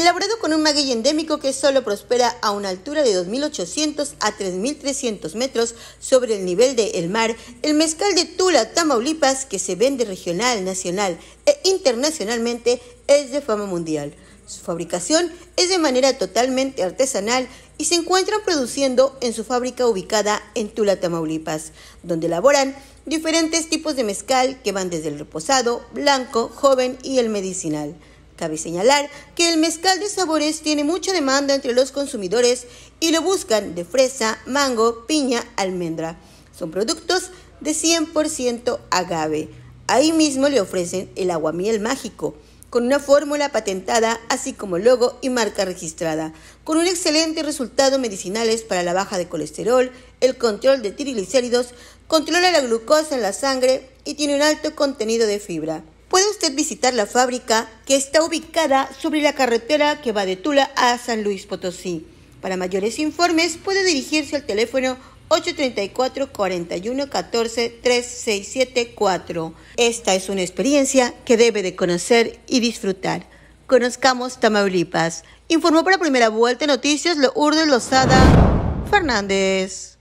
elaborado con un maguey endémico que solo prospera a una altura de 2.800 a 3.300 metros sobre el nivel del mar, el mezcal de Tula, Tamaulipas, que se vende regional, nacional e internacionalmente, es de fama mundial. Su fabricación es de manera totalmente artesanal y se encuentra produciendo en su fábrica ubicada en Tula, Tamaulipas, donde elaboran diferentes tipos de mezcal que van desde el reposado, blanco, joven y el medicinal. Cabe señalar que el mezcal de sabores tiene mucha demanda entre los consumidores y lo buscan de fresa, mango, piña, almendra. Son productos de 100% agave. Ahí mismo le ofrecen el aguamiel mágico, con una fórmula patentada, así como logo y marca registrada, con un excelente resultado medicinales para la baja de colesterol, el control de triglicéridos, controla la glucosa en la sangre y tiene un alto contenido de fibra puede usted visitar la fábrica que está ubicada sobre la carretera que va de Tula a San Luis Potosí. Para mayores informes puede dirigirse al teléfono 834 4114 3674. Esta es una experiencia que debe de conocer y disfrutar. Conozcamos Tamaulipas. Informó para primera vuelta noticias Lourdes Lozada Fernández.